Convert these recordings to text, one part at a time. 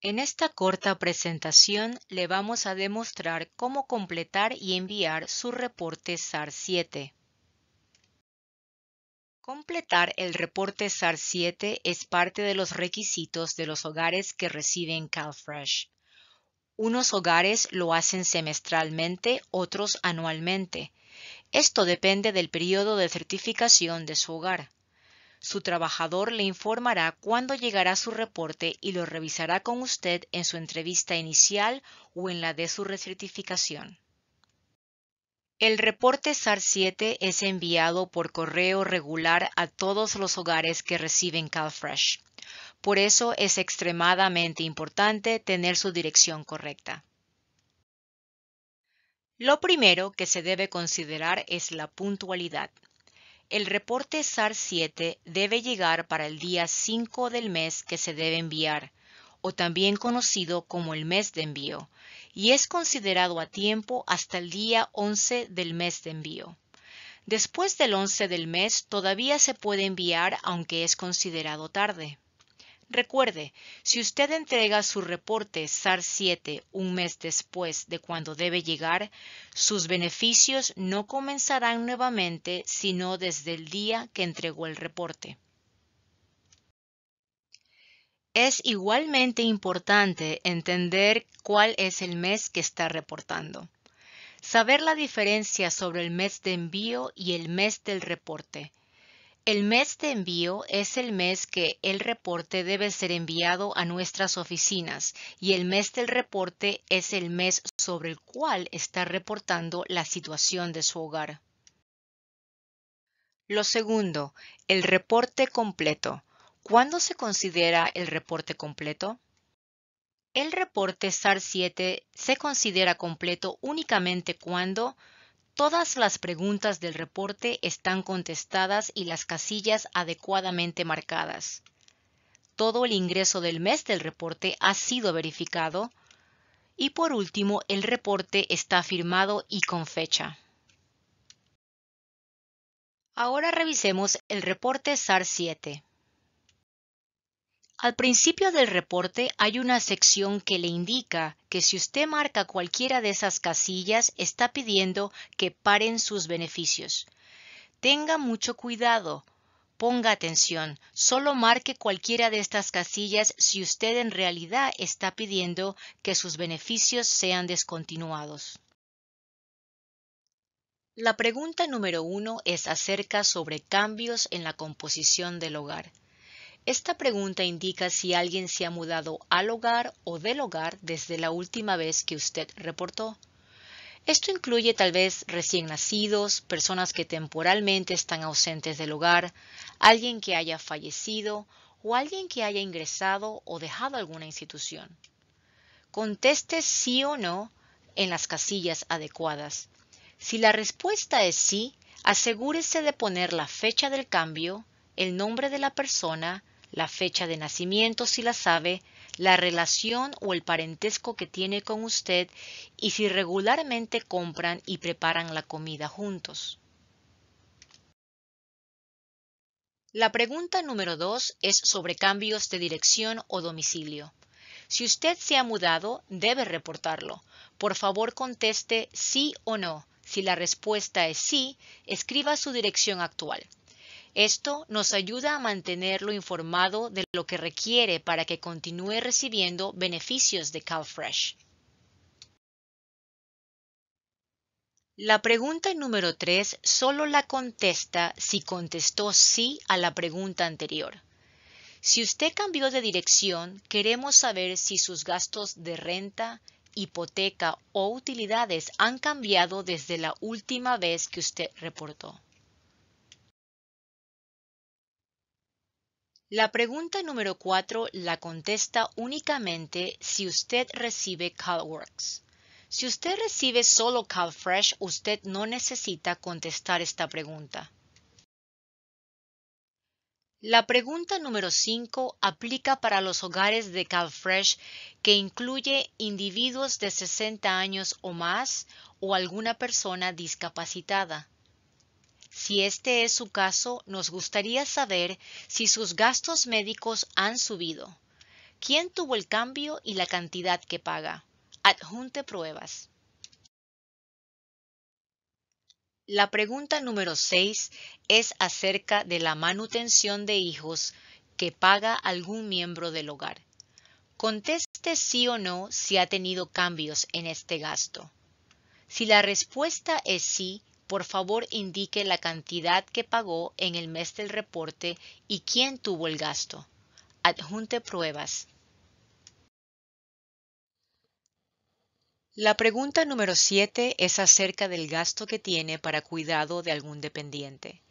En esta corta presentación le vamos a demostrar cómo completar y enviar su reporte SAR-7. Completar el reporte SAR-7 es parte de los requisitos de los hogares que reciben CalFresh. Unos hogares lo hacen semestralmente, otros anualmente. Esto depende del periodo de certificación de su hogar. Su trabajador le informará cuándo llegará su reporte y lo revisará con usted en su entrevista inicial o en la de su recertificación. El reporte SAR-7 es enviado por correo regular a todos los hogares que reciben CalFresh. Por eso es extremadamente importante tener su dirección correcta. Lo primero que se debe considerar es la puntualidad. El reporte SAR-7 debe llegar para el día 5 del mes que se debe enviar, o también conocido como el mes de envío, y es considerado a tiempo hasta el día 11 del mes de envío. Después del 11 del mes todavía se puede enviar aunque es considerado tarde. Recuerde, si usted entrega su reporte SAR 7 un mes después de cuando debe llegar, sus beneficios no comenzarán nuevamente sino desde el día que entregó el reporte. Es igualmente importante entender cuál es el mes que está reportando. Saber la diferencia sobre el mes de envío y el mes del reporte el mes de envío es el mes que el reporte debe ser enviado a nuestras oficinas y el mes del reporte es el mes sobre el cual está reportando la situación de su hogar. Lo segundo, el reporte completo. ¿Cuándo se considera el reporte completo? El reporte SAR 7 se considera completo únicamente cuando Todas las preguntas del reporte están contestadas y las casillas adecuadamente marcadas. Todo el ingreso del mes del reporte ha sido verificado. Y por último, el reporte está firmado y con fecha. Ahora revisemos el reporte SAR 7. Al principio del reporte hay una sección que le indica que si usted marca cualquiera de esas casillas está pidiendo que paren sus beneficios. Tenga mucho cuidado. Ponga atención, solo marque cualquiera de estas casillas si usted en realidad está pidiendo que sus beneficios sean descontinuados. La pregunta número uno es acerca sobre cambios en la composición del hogar. Esta pregunta indica si alguien se ha mudado al hogar o del hogar desde la última vez que usted reportó. Esto incluye tal vez recién nacidos, personas que temporalmente están ausentes del hogar, alguien que haya fallecido o alguien que haya ingresado o dejado alguna institución. Conteste sí o no en las casillas adecuadas. Si la respuesta es sí, asegúrese de poner la fecha del cambio, el nombre de la persona, la fecha de nacimiento si la sabe, la relación o el parentesco que tiene con usted y si regularmente compran y preparan la comida juntos. La pregunta número dos es sobre cambios de dirección o domicilio. Si usted se ha mudado, debe reportarlo. Por favor, conteste sí o no. Si la respuesta es sí, escriba su dirección actual. Esto nos ayuda a mantenerlo informado de lo que requiere para que continúe recibiendo beneficios de CalFresh. La pregunta número 3 solo la contesta si contestó sí a la pregunta anterior. Si usted cambió de dirección, queremos saber si sus gastos de renta, hipoteca o utilidades han cambiado desde la última vez que usted reportó. La pregunta número 4 la contesta únicamente si usted recibe CalWORKS. Si usted recibe solo CalFresh, usted no necesita contestar esta pregunta. La pregunta número 5 aplica para los hogares de CalFresh que incluye individuos de 60 años o más o alguna persona discapacitada. Si este es su caso, nos gustaría saber si sus gastos médicos han subido. ¿Quién tuvo el cambio y la cantidad que paga? Adjunte pruebas. La pregunta número 6 es acerca de la manutención de hijos que paga algún miembro del hogar. Conteste sí o no si ha tenido cambios en este gasto. Si la respuesta es sí, por favor indique la cantidad que pagó en el mes del reporte y quién tuvo el gasto. Adjunte pruebas. La pregunta número 7 es acerca del gasto que tiene para cuidado de algún dependiente.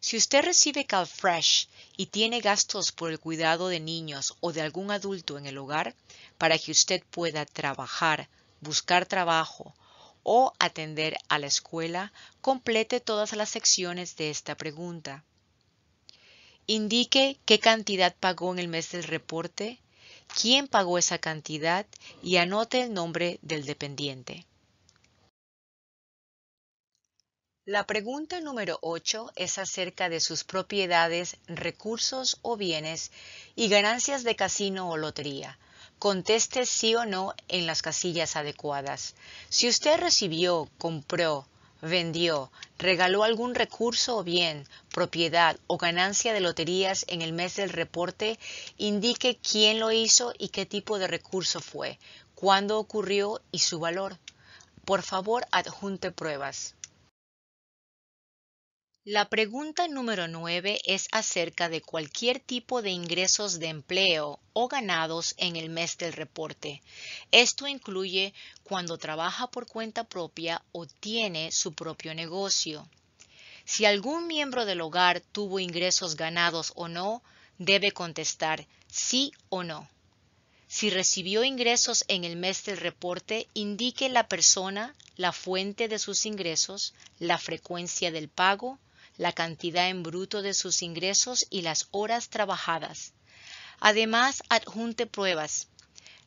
Si usted recibe CalFresh y tiene gastos por el cuidado de niños o de algún adulto en el hogar, para que usted pueda trabajar, buscar trabajo, o atender a la escuela, complete todas las secciones de esta pregunta. Indique qué cantidad pagó en el mes del reporte, quién pagó esa cantidad y anote el nombre del dependiente. La pregunta número 8 es acerca de sus propiedades, recursos o bienes y ganancias de casino o lotería. Conteste sí o no en las casillas adecuadas. Si usted recibió, compró, vendió, regaló algún recurso o bien, propiedad o ganancia de loterías en el mes del reporte, indique quién lo hizo y qué tipo de recurso fue, cuándo ocurrió y su valor. Por favor, adjunte pruebas. La pregunta número 9 es acerca de cualquier tipo de ingresos de empleo o ganados en el mes del reporte. Esto incluye cuando trabaja por cuenta propia o tiene su propio negocio. Si algún miembro del hogar tuvo ingresos ganados o no, debe contestar sí o no. Si recibió ingresos en el mes del reporte, indique la persona, la fuente de sus ingresos, la frecuencia del pago, la cantidad en bruto de sus ingresos y las horas trabajadas. Además, adjunte pruebas.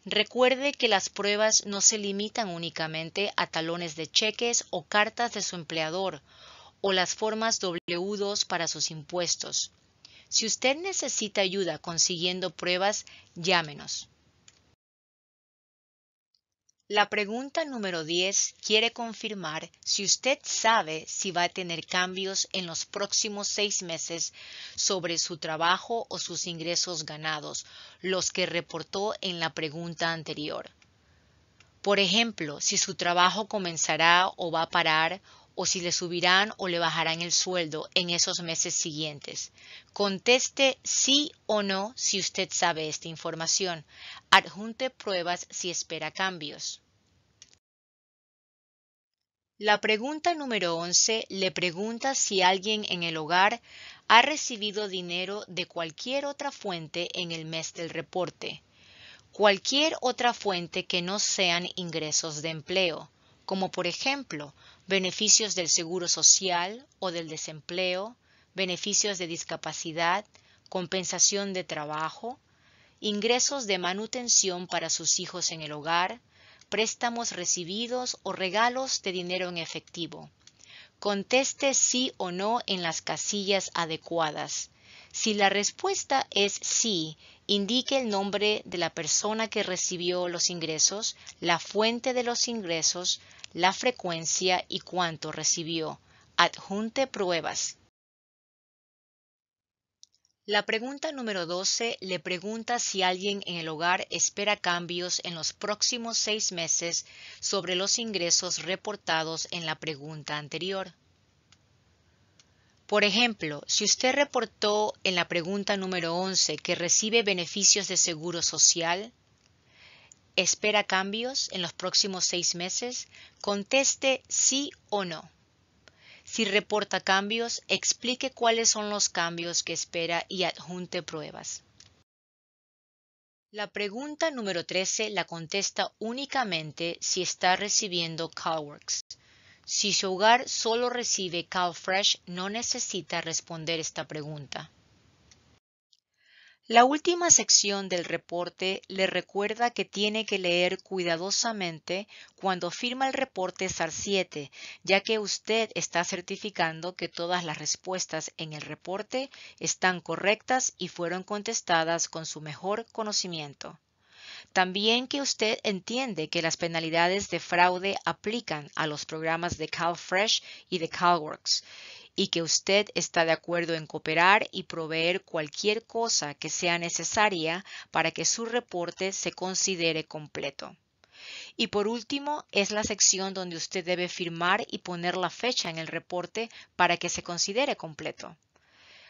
Recuerde que las pruebas no se limitan únicamente a talones de cheques o cartas de su empleador o las formas W2 para sus impuestos. Si usted necesita ayuda consiguiendo pruebas, llámenos. La pregunta número 10 quiere confirmar si usted sabe si va a tener cambios en los próximos seis meses sobre su trabajo o sus ingresos ganados, los que reportó en la pregunta anterior. Por ejemplo, si su trabajo comenzará o va a parar o si le subirán o le bajarán el sueldo en esos meses siguientes. Conteste sí o no si usted sabe esta información. Adjunte pruebas si espera cambios. La pregunta número 11 le pregunta si alguien en el hogar ha recibido dinero de cualquier otra fuente en el mes del reporte. Cualquier otra fuente que no sean ingresos de empleo como por ejemplo beneficios del seguro social o del desempleo, beneficios de discapacidad, compensación de trabajo, ingresos de manutención para sus hijos en el hogar, préstamos recibidos o regalos de dinero en efectivo. Conteste sí o no en las casillas adecuadas. Si la respuesta es sí, indique el nombre de la persona que recibió los ingresos, la fuente de los ingresos, la frecuencia y cuánto recibió. Adjunte pruebas. La pregunta número 12 le pregunta si alguien en el hogar espera cambios en los próximos seis meses sobre los ingresos reportados en la pregunta anterior. Por ejemplo, si usted reportó en la pregunta número 11 que recibe beneficios de seguro social, espera cambios en los próximos seis meses, conteste sí o no. Si reporta cambios, explique cuáles son los cambios que espera y adjunte pruebas. La pregunta número 13 la contesta únicamente si está recibiendo CalWORKS si su hogar solo recibe CalFresh, no necesita responder esta pregunta. La última sección del reporte le recuerda que tiene que leer cuidadosamente cuando firma el reporte SAR7, ya que usted está certificando que todas las respuestas en el reporte están correctas y fueron contestadas con su mejor conocimiento. También que usted entiende que las penalidades de fraude aplican a los programas de CalFresh y de CalWORKS y que usted está de acuerdo en cooperar y proveer cualquier cosa que sea necesaria para que su reporte se considere completo. Y por último, es la sección donde usted debe firmar y poner la fecha en el reporte para que se considere completo.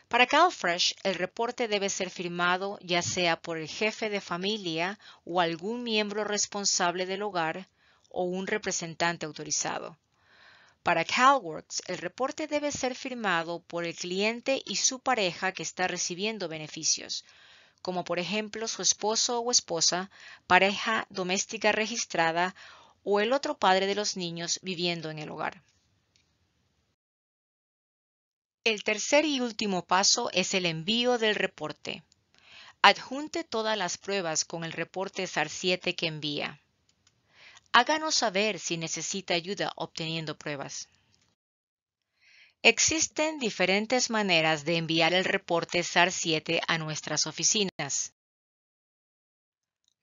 Para CalFresh, el reporte debe ser firmado ya sea por el jefe de familia o algún miembro responsable del hogar o un representante autorizado. Para CalWORKS, el reporte debe ser firmado por el cliente y su pareja que está recibiendo beneficios, como por ejemplo su esposo o esposa, pareja doméstica registrada o el otro padre de los niños viviendo en el hogar. El tercer y último paso es el envío del reporte. Adjunte todas las pruebas con el reporte SAR7 que envía. Háganos saber si necesita ayuda obteniendo pruebas. Existen diferentes maneras de enviar el reporte SAR7 a nuestras oficinas.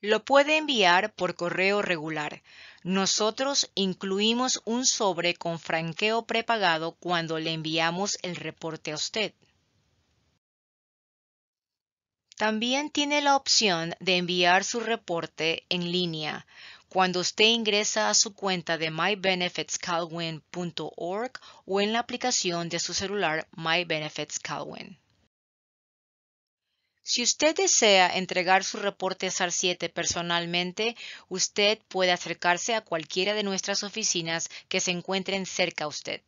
Lo puede enviar por correo regular. Nosotros incluimos un sobre con franqueo prepagado cuando le enviamos el reporte a usted. También tiene la opción de enviar su reporte en línea. Cuando usted ingresa a su cuenta de mybenefitscalwin.org o en la aplicación de su celular MyBenefitsCalwin. Si usted desea entregar su reporte SAR-7 personalmente, usted puede acercarse a cualquiera de nuestras oficinas que se encuentren cerca a usted.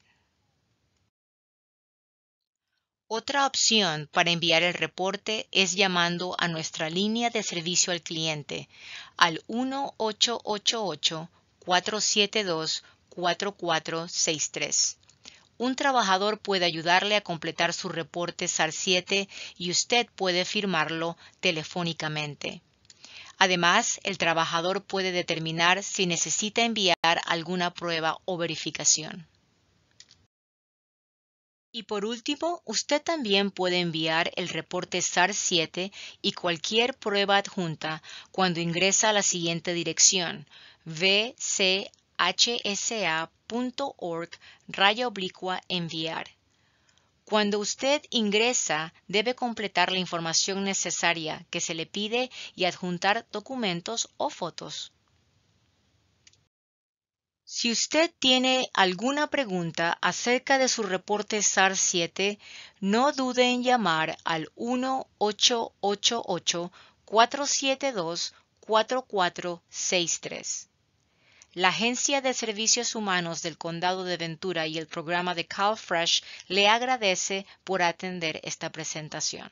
Otra opción para enviar el reporte es llamando a nuestra línea de servicio al cliente al 1888 472 4463 un trabajador puede ayudarle a completar su reporte SAR-7 y usted puede firmarlo telefónicamente. Además, el trabajador puede determinar si necesita enviar alguna prueba o verificación. Y por último, usted también puede enviar el reporte SAR-7 y cualquier prueba adjunta cuando ingresa a la siguiente dirección vchsa.com .org raya oblicua enviar. Cuando usted ingresa, debe completar la información necesaria que se le pide y adjuntar documentos o fotos. Si usted tiene alguna pregunta acerca de su reporte SAR-7, no dude en llamar al 1-888-472-4463. La Agencia de Servicios Humanos del Condado de Ventura y el programa de CalFresh le agradece por atender esta presentación.